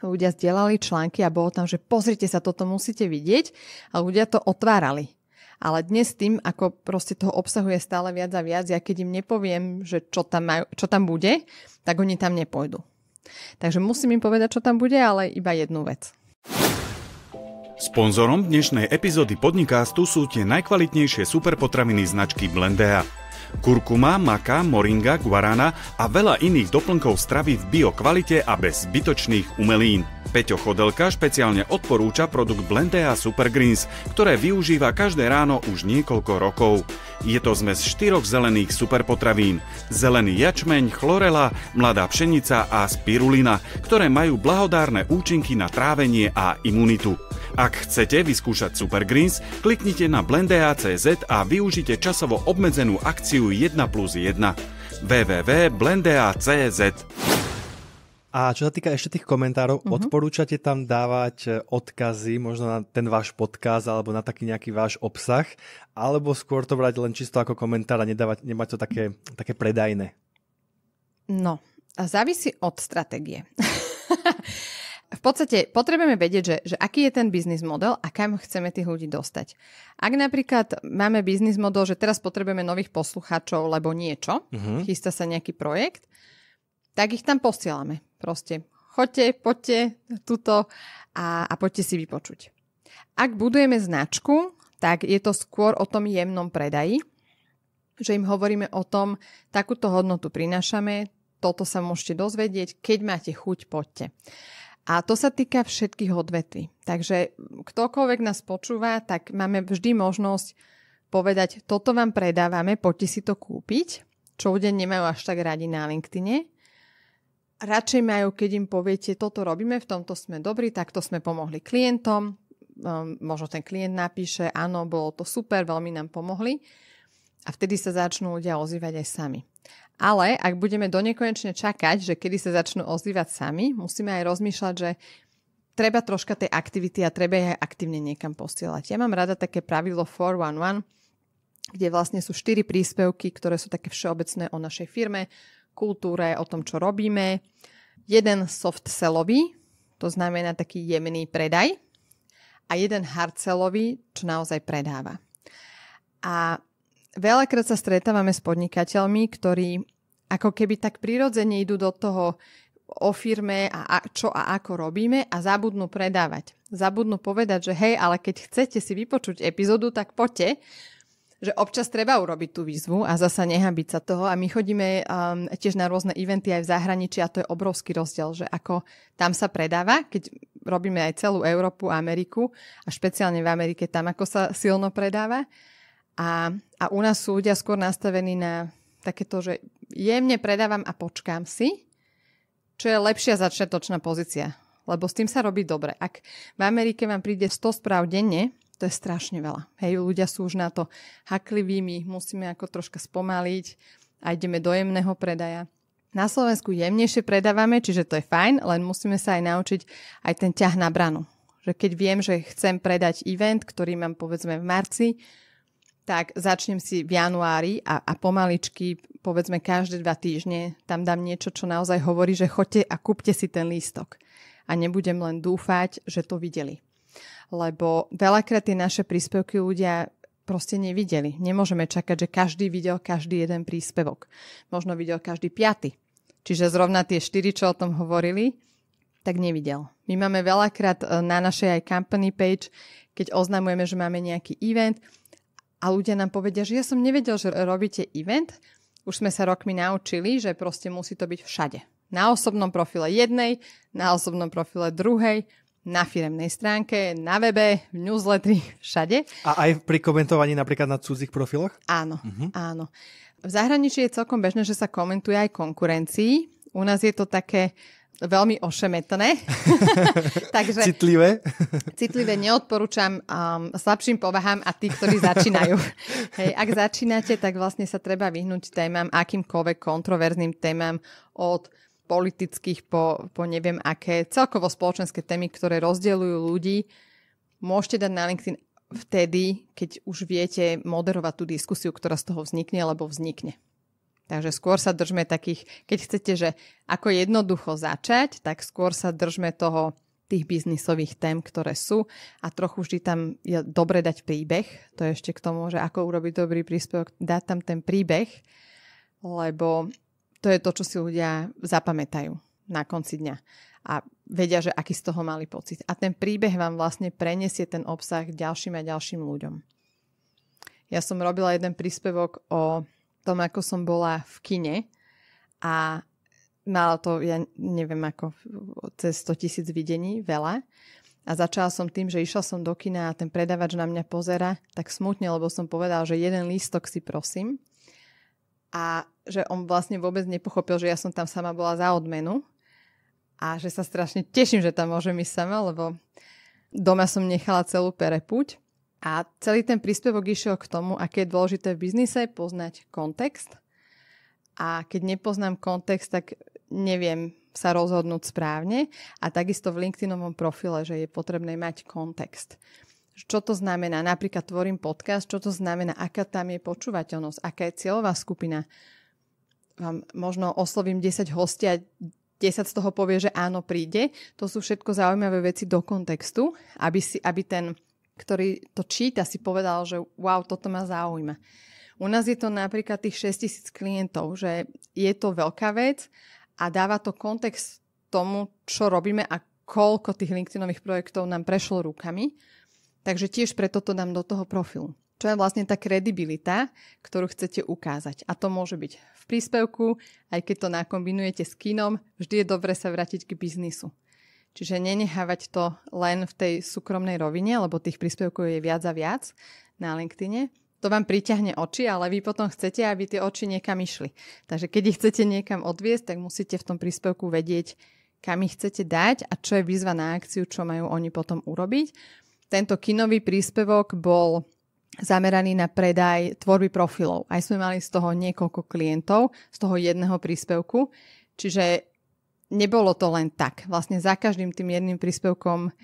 ľudia zdieľali články a bolo tam, že pozrite sa, toto musíte vidieť a ľudia to otvárali. Ale dnes tým, ako proste toho obsahuje stále viac a viac, ja keď im nepoviem, že čo tam, majú, čo tam bude, tak oni tam nepôjdu. Takže musím im povedať, čo tam bude, ale iba jednu vec. Sponzorom dnešnej epizódy podnikástu sú tie najkvalitnejšie superpotraviny značky Blendea. Kurkuma, maka, moringa, guarana a veľa iných doplnkov stravy v biokvalite a bez zbytočných umelín. Peťo Chodelka špeciálne odporúča produkt Blendea Super Greens, ktoré využíva každé ráno už niekoľko rokov. Je to zmes štyroch zelených superpotravín. Zelený jačmeň, chlorela, mladá pšenica a spirulina, ktoré majú blahodárne účinky na trávenie a imunitu. Ak chcete vyskúšať Super Greens, kliknite na blendea.cz a využite časovo obmedzenú akciu 1 plus 1 www.blendea.cz a čo sa týka ešte tých komentárov, uh-huh. odporúčate tam dávať e, odkazy možno na ten váš podkaz alebo na taký nejaký váš obsah, alebo skôr to brať len čisto ako komentár a nedávať, nemať to také, také predajné? No, a závisí od stratégie. v podstate potrebujeme vedieť, že, že aký je ten biznis model a kam chceme tých ľudí dostať. Ak napríklad máme biznis model, že teraz potrebujeme nových poslucháčov, lebo niečo, uh-huh. chystá sa nejaký projekt, tak ich tam posielame. Proste choďte, poďte tuto a, a poďte si vypočuť. Ak budujeme značku, tak je to skôr o tom jemnom predaji, že im hovoríme o tom, takúto hodnotu prinášame, toto sa môžete dozvedieť, keď máte chuť, poďte. A to sa týka všetkých odvetví. Takže ktokoľvek nás počúva, tak máme vždy možnosť povedať, toto vám predávame, poďte si to kúpiť, čo ľudia nemajú až tak radi na LinkedIne radšej majú, keď im poviete, toto robíme, v tomto sme dobrí, takto sme pomohli klientom, ehm, možno ten klient napíše, áno, bolo to super, veľmi nám pomohli a vtedy sa začnú ľudia ozývať aj sami. Ale ak budeme donekonečne čakať, že kedy sa začnú ozývať sami, musíme aj rozmýšľať, že treba troška tej aktivity a treba aj aktívne niekam posielať. Ja mám rada také pravidlo 411, kde vlastne sú štyri príspevky, ktoré sú také všeobecné o našej firme, kultúre, o tom, čo robíme. Jeden soft sellový, to znamená taký jemný predaj a jeden hard sellový, čo naozaj predáva. A veľakrát sa stretávame s podnikateľmi, ktorí ako keby tak prirodzene idú do toho o firme a, čo a ako robíme a zabudnú predávať. Zabudnú povedať, že hej, ale keď chcete si vypočuť epizódu, tak poďte, že občas treba urobiť tú výzvu a zasa nehábiť sa toho. A my chodíme um, tiež na rôzne eventy aj v zahraničí a to je obrovský rozdiel, že ako tam sa predáva, keď robíme aj celú Európu a Ameriku a špeciálne v Amerike tam, ako sa silno predáva. A, a u nás sú ľudia skôr nastavení na takéto, že jemne predávam a počkám si, čo je lepšia začiatočná pozícia. Lebo s tým sa robí dobre. Ak v Amerike vám príde 100 správ denne, to je strašne veľa. Hej, ľudia sú už na to hakliví, my musíme ako troška spomaliť a ideme do jemného predaja. Na Slovensku jemnejšie predávame, čiže to je fajn, len musíme sa aj naučiť aj ten ťah na branu. Že keď viem, že chcem predať event, ktorý mám povedzme v marci, tak začnem si v januári a, a pomaličky, povedzme každé dva týždne, tam dám niečo, čo naozaj hovorí, že choďte a kúpte si ten lístok. A nebudem len dúfať, že to videli lebo veľakrát tie naše príspevky ľudia proste nevideli. Nemôžeme čakať, že každý videl každý jeden príspevok. Možno videl každý piaty. Čiže zrovna tie štyri, čo o tom hovorili, tak nevidel. My máme veľakrát e, na našej aj company page, keď oznamujeme, že máme nejaký event a ľudia nám povedia, že ja som nevedel, že robíte event. Už sme sa rokmi naučili, že proste musí to byť všade. Na osobnom profile jednej, na osobnom profile druhej, na firemnej stránke, na webe, v newsletteri, všade. A aj pri komentovaní napríklad na cudzích profiloch? Áno, uh-huh. áno. V zahraničí je celkom bežné, že sa komentuje aj konkurencii. U nás je to také veľmi ošemetné. Takže, citlivé. citlivé neodporúčam um, slabším povahám a tí, ktorí začínajú. Hej, ak začínate, tak vlastne sa treba vyhnúť témam, akýmkoľvek kontroverzným témam od politických po, po neviem aké, celkovo spoločenské témy, ktoré rozdielujú ľudí, môžete dať na LinkedIn vtedy, keď už viete moderovať tú diskusiu, ktorá z toho vznikne, alebo vznikne. Takže skôr sa držme takých, keď chcete, že ako jednoducho začať, tak skôr sa držme toho tých biznisových tém, ktoré sú a trochu vždy tam je dobre dať príbeh. To je ešte k tomu, že ako urobiť dobrý príspevok, dať tam ten príbeh, lebo to je to, čo si ľudia zapamätajú na konci dňa a vedia, že aký z toho mali pocit. A ten príbeh vám vlastne prenesie ten obsah ďalším a ďalším ľuďom. Ja som robila jeden príspevok o tom, ako som bola v kine a mala to, ja neviem ako, cez 100 tisíc videní, veľa. A začala som tým, že išla som do kina a ten predavač na mňa pozera tak smutne, lebo som povedal, že jeden lístok si prosím a že on vlastne vôbec nepochopil, že ja som tam sama bola za odmenu a že sa strašne teším, že tam môžem ísť sama, lebo doma som nechala celú perepuť. A celý ten príspevok išiel k tomu, aké je dôležité v biznise poznať kontext. A keď nepoznám kontext, tak neviem sa rozhodnúť správne. A takisto v LinkedInovom profile, že je potrebné mať kontext čo to znamená, napríklad tvorím podcast, čo to znamená, aká tam je počúvateľnosť, aká je cieľová skupina. Vám možno oslovím 10 hostia, 10 z toho povie, že áno, príde. To sú všetko zaujímavé veci do kontextu, aby, si, aby ten, ktorý to číta, si povedal, že wow, toto ma zaujíma. U nás je to napríklad tých 6000 klientov, že je to veľká vec a dáva to kontext tomu, čo robíme a koľko tých LinkedInových projektov nám prešlo rukami Takže tiež preto to dám do toho profilu. Čo je vlastne tá kredibilita, ktorú chcete ukázať. A to môže byť v príspevku, aj keď to nakombinujete s kinom, vždy je dobre sa vrátiť k biznisu. Čiže nenechávať to len v tej súkromnej rovine, lebo tých príspevkov je viac a viac na LinkedIne. To vám priťahne oči, ale vy potom chcete, aby tie oči niekam išli. Takže keď ich chcete niekam odviesť, tak musíte v tom príspevku vedieť, kam ich chcete dať a čo je výzva na akciu, čo majú oni potom urobiť. Tento kinový príspevok bol zameraný na predaj tvorby profilov. Aj sme mali z toho niekoľko klientov, z toho jedného príspevku. Čiže nebolo to len tak. Vlastne za každým tým jedným príspevkom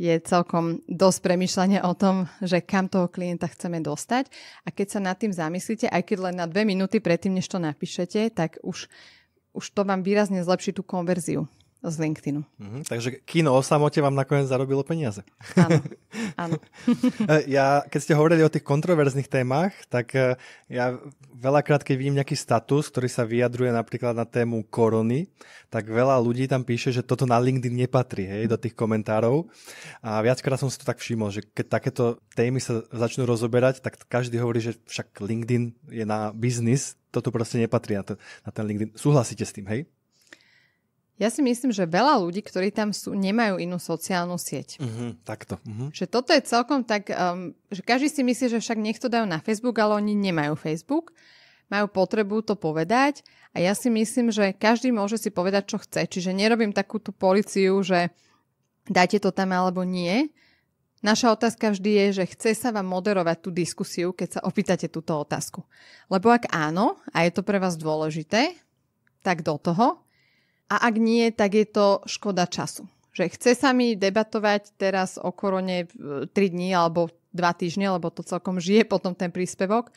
je celkom dosť premyšľania o tom, že kam toho klienta chceme dostať. A keď sa nad tým zamyslíte, aj keď len na dve minúty predtým, než to napíšete, tak už, už to vám výrazne zlepší tú konverziu z LinkedInu. Mm-hmm. takže kino o samote vám nakoniec zarobilo peniaze. Áno, áno. E, ja, keď ste hovorili o tých kontroverzných témach, tak e, ja veľakrát, keď vidím nejaký status, ktorý sa vyjadruje napríklad na tému korony, tak veľa ľudí tam píše, že toto na LinkedIn nepatrí, hej, do tých komentárov. A viackrát som si to tak všimol, že keď takéto témy sa začnú rozoberať, tak každý hovorí, že však LinkedIn je na biznis, toto proste nepatrí na ten, na ten LinkedIn. Súhlasíte s tým, hej? Ja si myslím, že veľa ľudí, ktorí tam sú, nemajú inú sociálnu sieť. Mm-hmm, takto. Mm-hmm. Že toto je celkom tak, um, že každý si myslí, že však niekto dajú na Facebook, ale oni nemajú Facebook, majú potrebu to povedať a ja si myslím, že každý môže si povedať, čo chce. Čiže nerobím takú tú policiu, že dajte to tam alebo nie. Naša otázka vždy je, že chce sa vám moderovať tú diskusiu, keď sa opýtate túto otázku. Lebo ak áno, a je to pre vás dôležité, tak do toho. A ak nie, tak je to škoda času. Že chce sa mi debatovať teraz o korone 3 e, dní alebo 2 týždne, lebo to celkom žije potom ten príspevok.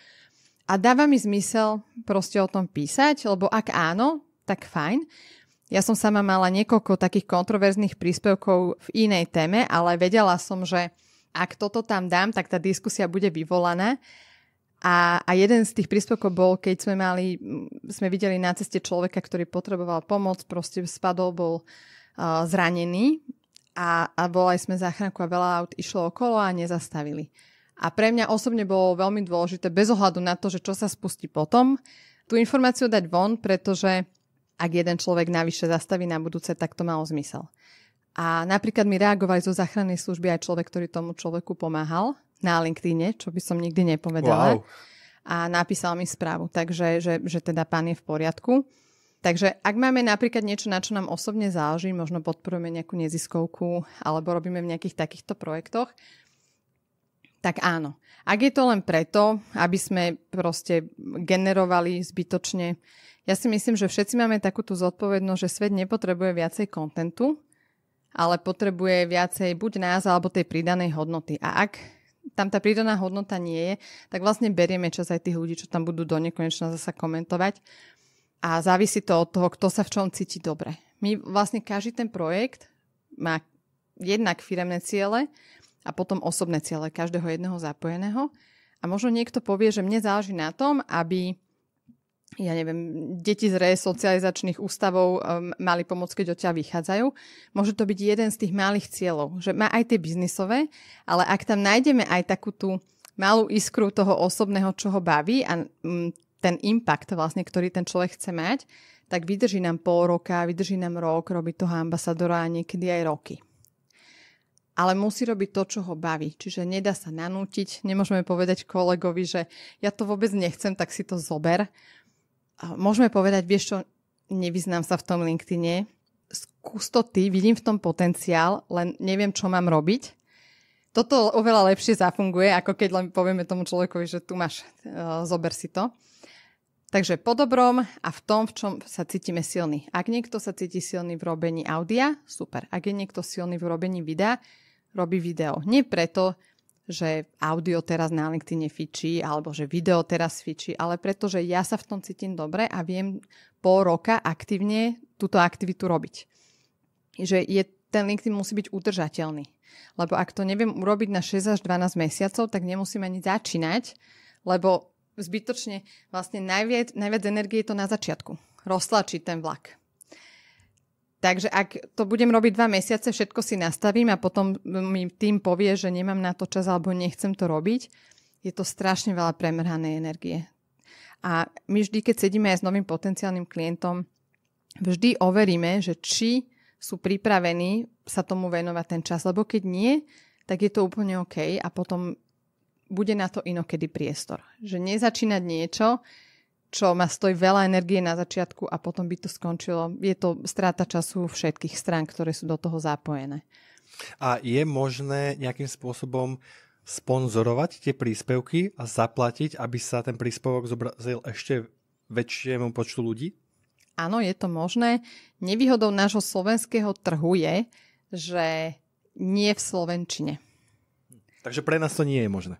A dáva mi zmysel proste o tom písať, lebo ak áno, tak fajn. Ja som sama mala niekoľko takých kontroverzných príspevkov v inej téme, ale vedela som, že ak toto tam dám, tak tá diskusia bude vyvolaná a, a jeden z tých príspevkov bol, keď sme mali, mm, sme videli na ceste človeka, ktorý potreboval pomoc, proste spadol, bol uh, zranený a, a volali sme záchranku a veľa aut išlo okolo a nezastavili. A pre mňa osobne bolo veľmi dôležité, bez ohľadu na to, že čo sa spustí potom, tú informáciu dať von, pretože ak jeden človek navyše zastaví na budúce, tak to malo zmysel. A napríklad mi reagovali zo záchrannej služby aj človek, ktorý tomu človeku pomáhal na LinkedIn, čo by som nikdy nepovedala. Wow. A napísal mi správu, takže že, že teda pán je v poriadku. Takže ak máme napríklad niečo, na čo nám osobne záleží, možno podporujeme nejakú neziskovku alebo robíme v nejakých takýchto projektoch, tak áno. Ak je to len preto, aby sme proste generovali zbytočne, ja si myslím, že všetci máme takú tú zodpovednosť, že svet nepotrebuje viacej kontentu, ale potrebuje viacej buď nás alebo tej pridanej hodnoty. A ak tam tá prírodná hodnota nie je, tak vlastne berieme čas aj tých ľudí, čo tam budú do nekonečna zase komentovať. A závisí to od toho, kto sa v čom cíti dobre. My vlastne každý ten projekt má jednak firemné ciele a potom osobné ciele každého jedného zapojeného. A možno niekto povie, že mne záleží na tom, aby ja neviem, deti z resocializačných ústavov um, mali pomôcť, keď od ťa vychádzajú. Môže to byť jeden z tých malých cieľov, že má aj tie biznisové, ale ak tam nájdeme aj takú tú malú iskru toho osobného, čo ho baví a um, ten impact vlastne, ktorý ten človek chce mať, tak vydrží nám pol roka, vydrží nám rok, robí toho ambasadora a niekedy aj roky. Ale musí robiť to, čo ho baví. Čiže nedá sa nanútiť, nemôžeme povedať kolegovi, že ja to vôbec nechcem, tak si to zober môžeme povedať, vieš čo, nevyznám sa v tom LinkedIne, skús to ty, vidím v tom potenciál, len neviem, čo mám robiť. Toto oveľa lepšie zafunguje, ako keď len povieme tomu človekovi, že tu máš, eh, zober si to. Takže po dobrom a v tom, v čom sa cítime silný. Ak niekto sa cíti silný v robení audia, super. Ak je niekto silný v robení videa, robí video. Nie preto, že audio teraz na LinkedIn fičí, alebo že video teraz fičí, ale pretože ja sa v tom cítim dobre a viem pol roka aktívne túto aktivitu robiť. Že je, ten LinkedIn musí byť udržateľný. Lebo ak to neviem urobiť na 6 až 12 mesiacov, tak nemusím ani začínať, lebo zbytočne vlastne najviac, najviac energie je to na začiatku. Roztlačiť ten vlak tak, že ak to budem robiť dva mesiace, všetko si nastavím a potom mi tým povie, že nemám na to čas alebo nechcem to robiť, je to strašne veľa premrhanej energie. A my vždy, keď sedíme aj s novým potenciálnym klientom, vždy overíme, že či sú pripravení sa tomu venovať ten čas, lebo keď nie, tak je to úplne OK a potom bude na to inokedy priestor. Že nezačínať niečo, čo ma stojí veľa energie na začiatku a potom by to skončilo. Je to stráta času všetkých strán, ktoré sú do toho zapojené. A je možné nejakým spôsobom sponzorovať tie príspevky a zaplatiť, aby sa ten príspevok zobrazil ešte väčšiemu počtu ľudí? Áno, je to možné. Nevýhodou nášho slovenského trhu je, že nie v Slovenčine. Takže pre nás to nie je možné.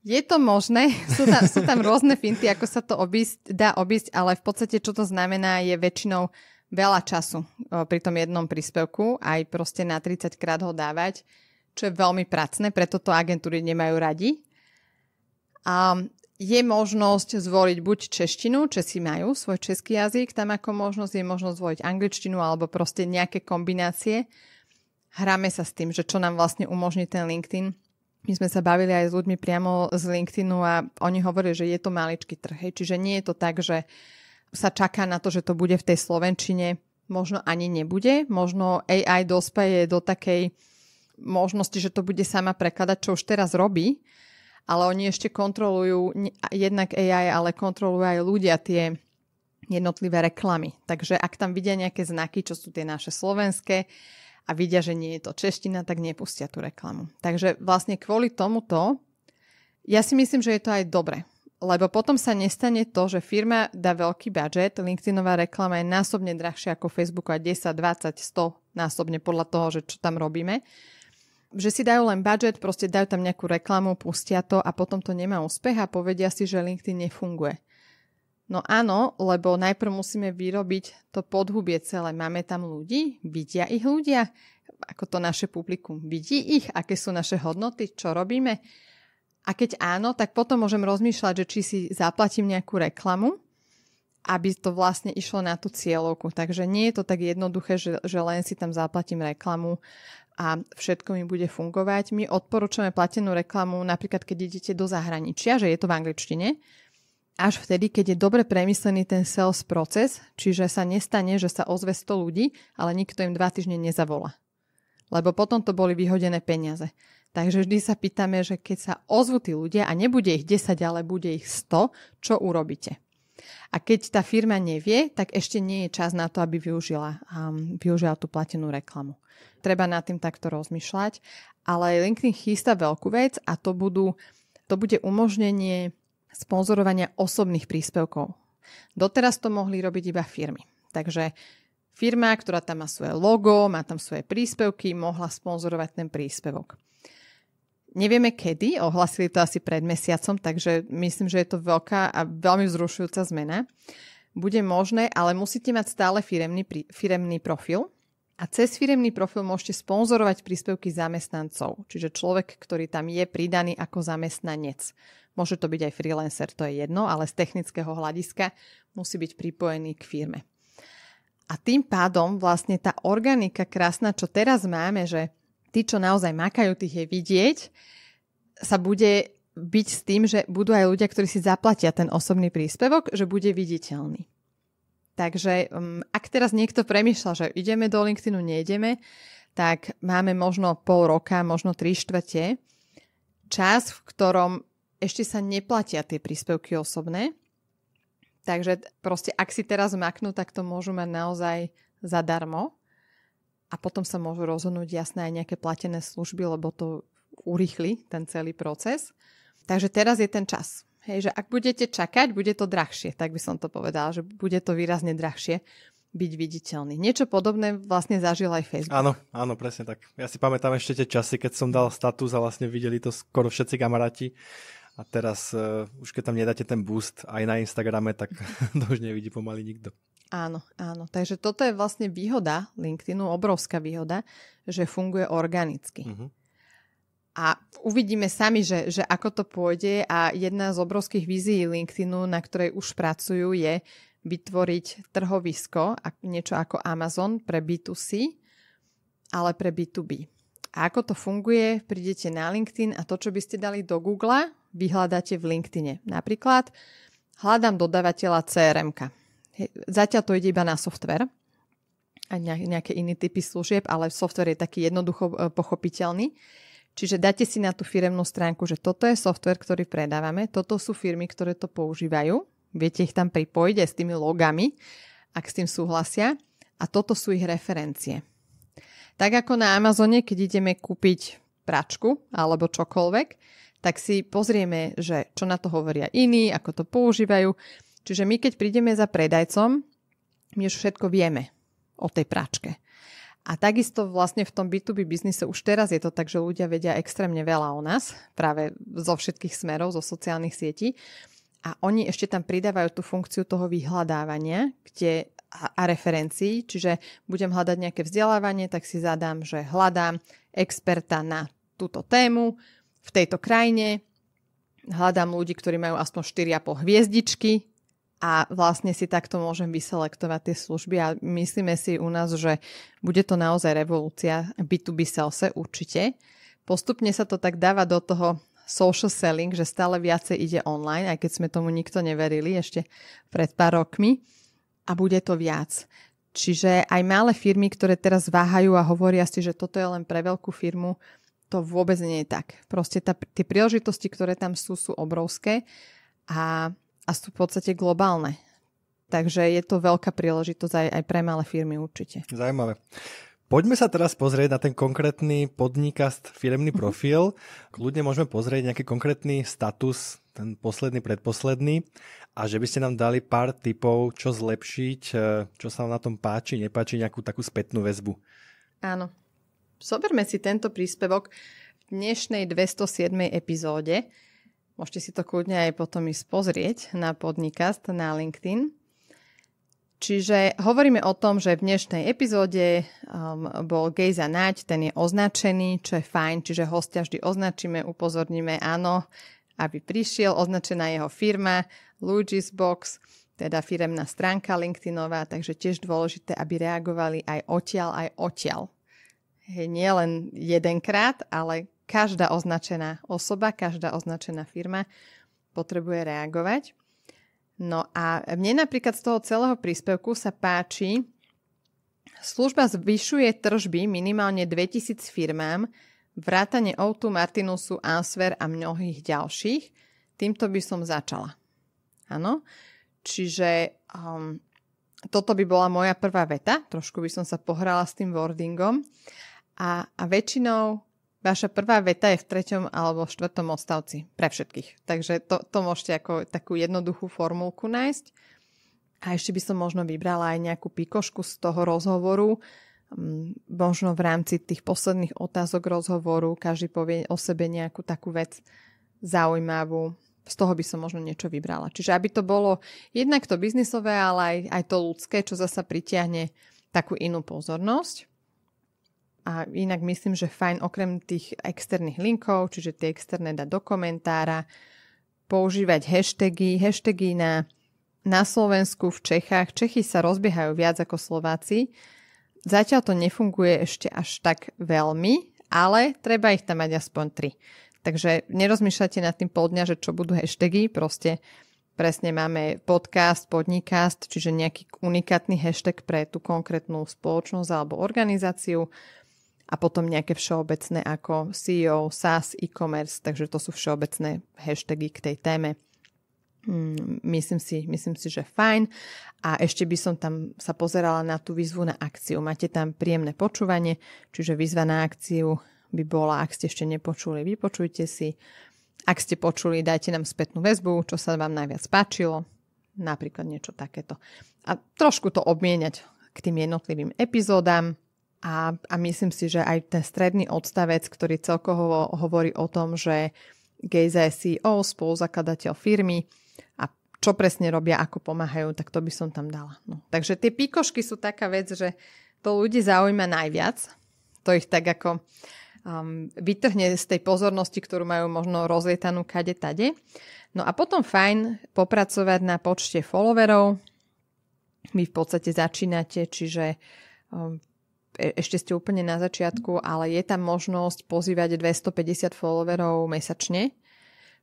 Je to možné, sú tam, sú tam rôzne finty, ako sa to obísť, dá obísť, ale v podstate čo to znamená je väčšinou veľa času pri tom jednom príspevku, aj proste na 30 krát ho dávať, čo je veľmi pracné, preto to agentúry nemajú radi. A je možnosť zvoliť buď češtinu, si majú svoj český jazyk, tam ako možnosť je možnosť zvoliť angličtinu alebo proste nejaké kombinácie. Hráme sa s tým, že čo nám vlastne umožní ten LinkedIn my sme sa bavili aj s ľuďmi priamo z LinkedInu a oni hovoria, že je to maličký trh. Čiže nie je to tak, že sa čaká na to, že to bude v tej Slovenčine. Možno ani nebude. Možno AI dospeje do takej možnosti, že to bude sama prekladať, čo už teraz robí. Ale oni ešte kontrolujú jednak AI, ale kontrolujú aj ľudia tie jednotlivé reklamy. Takže ak tam vidia nejaké znaky, čo sú tie naše slovenské, a vidia, že nie je to čeština, tak nepustia tú reklamu. Takže vlastne kvôli tomuto ja si myslím, že je to aj dobre. Lebo potom sa nestane to, že firma dá veľký budget, LinkedInová reklama je násobne drahšia ako Facebook, a 10, 20, 100 násobne podľa toho, že čo tam robíme. Že si dajú len budget, proste dajú tam nejakú reklamu, pustia to a potom to nemá úspech a povedia si, že LinkedIn nefunguje. No áno, lebo najprv musíme vyrobiť to podhubie celé. Máme tam ľudí? Vidia ich ľudia? Ako to naše publikum vidí ich? Aké sú naše hodnoty? Čo robíme? A keď áno, tak potom môžem rozmýšľať, že či si zaplatím nejakú reklamu, aby to vlastne išlo na tú cieľovku. Takže nie je to tak jednoduché, že, že len si tam zaplatím reklamu a všetko mi bude fungovať. My odporúčame platenú reklamu napríklad, keď idete do zahraničia, že je to v angličtine, až vtedy, keď je dobre premyslený ten sales proces, čiže sa nestane, že sa ozve 100 ľudí, ale nikto im dva týždne nezavola. Lebo potom to boli vyhodené peniaze. Takže vždy sa pýtame, že keď sa ozvú tí ľudia a nebude ich 10, ale bude ich 100, čo urobíte? A keď tá firma nevie, tak ešte nie je čas na to, aby využila, um, využila tú platenú reklamu. Treba nad tým takto rozmýšľať, ale LinkedIn chystá veľkú vec a to, budú, to bude umožnenie sponzorovania osobných príspevkov. Doteraz to mohli robiť iba firmy. Takže firma, ktorá tam má svoje logo, má tam svoje príspevky, mohla sponzorovať ten príspevok. Nevieme kedy, ohlasili to asi pred mesiacom, takže myslím, že je to veľká a veľmi vzrušujúca zmena. Bude možné, ale musíte mať stále firemný, firemný profil, a cez firemný profil môžete sponzorovať príspevky zamestnancov, čiže človek, ktorý tam je pridaný ako zamestnanec. Môže to byť aj freelancer, to je jedno, ale z technického hľadiska musí byť pripojený k firme. A tým pádom vlastne tá organika krásna, čo teraz máme, že tí, čo naozaj makajú, tých je vidieť, sa bude byť s tým, že budú aj ľudia, ktorí si zaplatia ten osobný príspevok, že bude viditeľný. Takže um, ak teraz niekto premýšľa, že ideme do LinkedInu, nejdeme, tak máme možno pol roka, možno tri štvrte čas, v ktorom ešte sa neplatia tie príspevky osobné. Takže proste ak si teraz maknú, tak to môžu mať naozaj zadarmo a potom sa môžu rozhodnúť jasné aj nejaké platené služby, lebo to urýchli ten celý proces. Takže teraz je ten čas. Hej, že ak budete čakať, bude to drahšie, tak by som to povedala, že bude to výrazne drahšie byť viditeľný. Niečo podobné vlastne zažil aj Facebook. Áno, áno, presne tak. Ja si pamätám ešte tie časy, keď som dal status a vlastne videli to skoro všetci kamaráti. A teraz uh, už keď tam nedáte ten boost aj na Instagrame, tak to už nevidí pomaly nikto. Áno, áno. Takže toto je vlastne výhoda LinkedInu, obrovská výhoda, že funguje organicky. Uh-huh a uvidíme sami, že, že ako to pôjde a jedna z obrovských vízií LinkedInu, na ktorej už pracujú, je vytvoriť trhovisko, niečo ako Amazon pre B2C, ale pre B2B. A ako to funguje, prídete na LinkedIn a to, čo by ste dali do Google, vyhľadáte v LinkedIne. Napríklad hľadám dodavateľa crm Zatiaľ to ide iba na software a nejaké iné typy služieb, ale software je taký jednoducho e, pochopiteľný. Čiže dáte si na tú firemnú stránku, že toto je software, ktorý predávame, toto sú firmy, ktoré to používajú, viete ich tam pripojiť aj s tými logami, ak s tým súhlasia, a toto sú ich referencie. Tak ako na Amazone, keď ideme kúpiť pračku alebo čokoľvek, tak si pozrieme, že čo na to hovoria iní, ako to používajú. Čiže my, keď prídeme za predajcom, my už všetko vieme o tej pračke. A takisto vlastne v tom B2B biznise už teraz je to tak, že ľudia vedia extrémne veľa o nás, práve zo všetkých smerov, zo sociálnych sietí. A oni ešte tam pridávajú tú funkciu toho vyhľadávania, kde a, a referencií, čiže budem hľadať nejaké vzdelávanie, tak si zadám, že hľadám experta na túto tému v tejto krajine, hľadám ľudí, ktorí majú aspoň 4,5 hviezdičky a vlastne si takto môžem vyselektovať tie služby a myslíme si u nás, že bude to naozaj revolúcia B2B salese určite. Postupne sa to tak dáva do toho social selling, že stále viacej ide online, aj keď sme tomu nikto neverili ešte pred pár rokmi a bude to viac. Čiže aj malé firmy, ktoré teraz váhajú a hovoria si, že toto je len pre veľkú firmu, to vôbec nie je tak. Proste tá, tie príležitosti, ktoré tam sú, sú obrovské a a sú v podstate globálne. Takže je to veľká príležitosť aj, aj pre malé firmy určite. Zajímavé. Poďme sa teraz pozrieť na ten konkrétny podnikast firemný mhm. profil. Kľudne môžeme pozrieť nejaký konkrétny status, ten posledný, predposledný a že by ste nám dali pár tipov, čo zlepšiť, e, čo sa na tom páči, nepáči, nejakú takú spätnú väzbu. Áno. Zoberme si tento príspevok v dnešnej 207. epizóde, Môžete si to kľudne aj potom ísť pozrieť na podnikast na LinkedIn. Čiže hovoríme o tom, že v dnešnej epizóde um, bol Gejza Naď, ten je označený, čo je fajn, čiže hostia vždy označíme, upozorníme, áno, aby prišiel, označená jeho firma, Luigi's Box, teda firemná stránka LinkedInová, takže tiež dôležité, aby reagovali aj odtiaľ, aj odtiaľ. nie len jedenkrát, ale každá označená osoba, každá označená firma potrebuje reagovať. No a mne napríklad z toho celého príspevku sa páči, služba zvyšuje tržby minimálne 2000 firmám, vrátane Outu, Martinusu, Answer a mnohých ďalších. Týmto by som začala. Áno? Čiže um, toto by bola moja prvá veta. Trošku by som sa pohrala s tým wordingom. A, a väčšinou Vaša prvá veta je v treťom alebo v štvrtom odstavci pre všetkých. Takže to, to môžete ako takú jednoduchú formulku nájsť. A ešte by som možno vybrala aj nejakú pikošku z toho rozhovoru. Mm, možno v rámci tých posledných otázok rozhovoru každý povie o sebe nejakú takú vec zaujímavú. Z toho by som možno niečo vybrala. Čiže aby to bolo jednak to biznisové, ale aj, aj to ľudské, čo zasa pritiahne takú inú pozornosť. A inak myslím, že fajn okrem tých externých linkov, čiže tie externé dať do komentára, používať hashtagy, hashtagy na, na Slovensku, v Čechách. Čechy sa rozbiehajú viac ako Slováci. Zatiaľ to nefunguje ešte až tak veľmi, ale treba ich tam mať aspoň tri. Takže nerozmýšľate nad tým pol dňa, že čo budú hashtagy, proste presne máme podcast, podnikast, čiže nejaký unikátny hashtag pre tú konkrétnu spoločnosť alebo organizáciu a potom nejaké všeobecné ako CEO SaaS, e-commerce, takže to sú všeobecné hashtagy k tej téme. Mm, myslím si, myslím si, že fajn. A ešte by som tam sa pozerala na tú výzvu na akciu. Máte tam príjemné počúvanie, čiže výzva na akciu by bola, ak ste ešte nepočuli, vypočujte si. Ak ste počuli, dajte nám spätnú väzbu, čo sa vám najviac páčilo, napríklad niečo takéto. A trošku to obmieniať k tým jednotlivým epizódám. A, a myslím si, že aj ten stredný odstavec, ktorý celkovo hovorí o tom, že Gejza je CEO, spoluzakladateľ firmy a čo presne robia, ako pomáhajú, tak to by som tam dala. No. Takže tie pikošky sú taká vec, že to ľudí zaujíma najviac. To ich tak ako um, vytrhne z tej pozornosti, ktorú majú možno rozlietanú kade tade. No a potom fajn popracovať na počte followerov. Vy v podstate začínate, čiže um, E, ešte ste úplne na začiatku, ale je tam možnosť pozývať 250 followerov mesačne,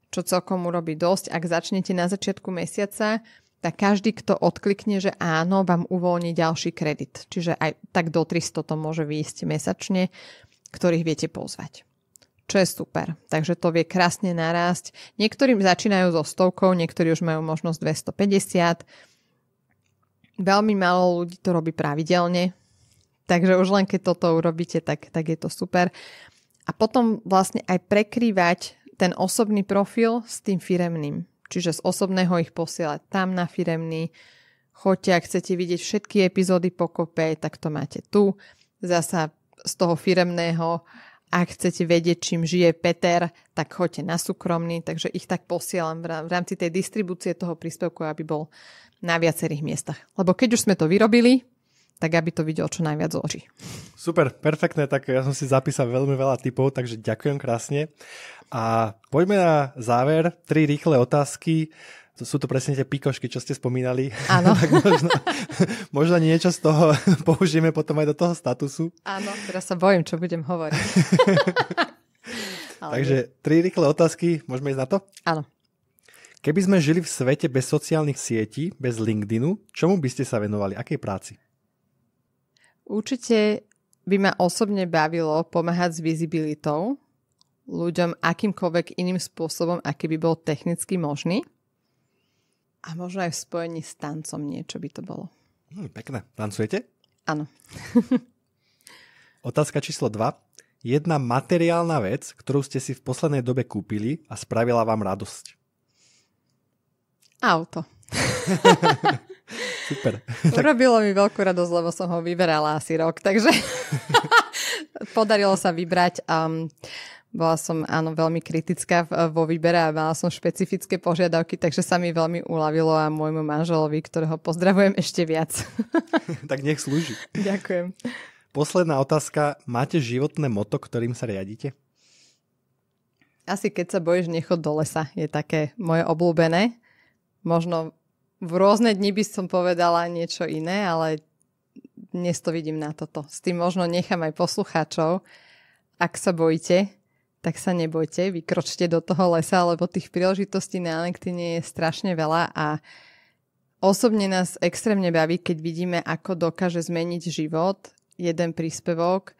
čo celkom urobí dosť. Ak začnete na začiatku mesiaca, tak každý, kto odklikne, že áno, vám uvoľní ďalší kredit. Čiže aj tak do 300 to môže výjsť mesačne, ktorých viete pozvať čo je super. Takže to vie krásne narásť. Niektorým začínajú so stovkou, niektorí už majú možnosť 250. Veľmi málo ľudí to robí pravidelne, Takže už len keď toto urobíte, tak, tak je to super. A potom vlastne aj prekrývať ten osobný profil s tým firemným. Čiže z osobného ich posielať tam na firemný. Choďte, ak chcete vidieť všetky epizódy pokope, tak to máte tu. Zasa z toho firemného ak chcete vedieť, čím žije Peter, tak choďte na súkromný, takže ich tak posielam v rámci tej distribúcie toho príspevku, aby bol na viacerých miestach. Lebo keď už sme to vyrobili, tak aby to videl čo najviac očí. Super, perfektné, tak ja som si zapísal veľmi veľa typov, takže ďakujem krásne. A poďme na záver, tri rýchle otázky. To Sú to presne tie pikošky, čo ste spomínali. Áno. možno, možno niečo z toho použijeme potom aj do toho statusu. Áno, teraz sa bojím, čo budem hovoriť. takže tri rýchle otázky, môžeme ísť na to? Áno. Keby sme žili v svete bez sociálnych sietí, bez LinkedInu, čomu by ste sa venovali? Akej práci? Určite by ma osobne bavilo pomáhať s vizibilitou ľuďom akýmkoľvek iným spôsobom, aký by bol technicky možný. A možno aj v spojení s tancom niečo by to bolo. Hmm, pekné. Tancujete? Áno. Otázka číslo 2. Jedna materiálna vec, ktorú ste si v poslednej dobe kúpili a spravila vám radosť. Auto. Super. Urobilo mi veľkú radosť, lebo som ho vyberala asi rok, takže podarilo sa vybrať. Um, bola som áno veľmi kritická vo výbere a mala som špecifické požiadavky, takže sa mi veľmi uľavilo a môjmu manželovi, ktorého pozdravujem ešte viac. tak nech slúži. Ďakujem. Posledná otázka. Máte životné moto, ktorým sa riadite? Asi keď sa bojíš, nechod do lesa. Je také moje obľúbené. Možno v rôzne dni by som povedala niečo iné, ale dnes to vidím na toto. S tým možno nechám aj poslucháčov. Ak sa bojíte, tak sa nebojte, vykročte do toho lesa, lebo tých príležitostí na LinkedIn je strašne veľa a osobne nás extrémne baví, keď vidíme, ako dokáže zmeniť život jeden príspevok,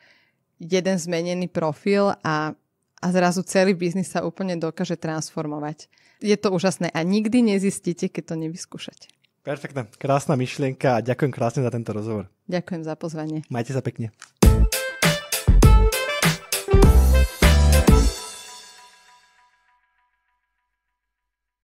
jeden zmenený profil a, a zrazu celý biznis sa úplne dokáže transformovať. Je to úžasné a nikdy nezistíte, keď to nevyskúšate. Perfektne. krásna myšlienka a ďakujem krásne za tento rozhovor. Ďakujem za pozvanie. Majte sa pekne.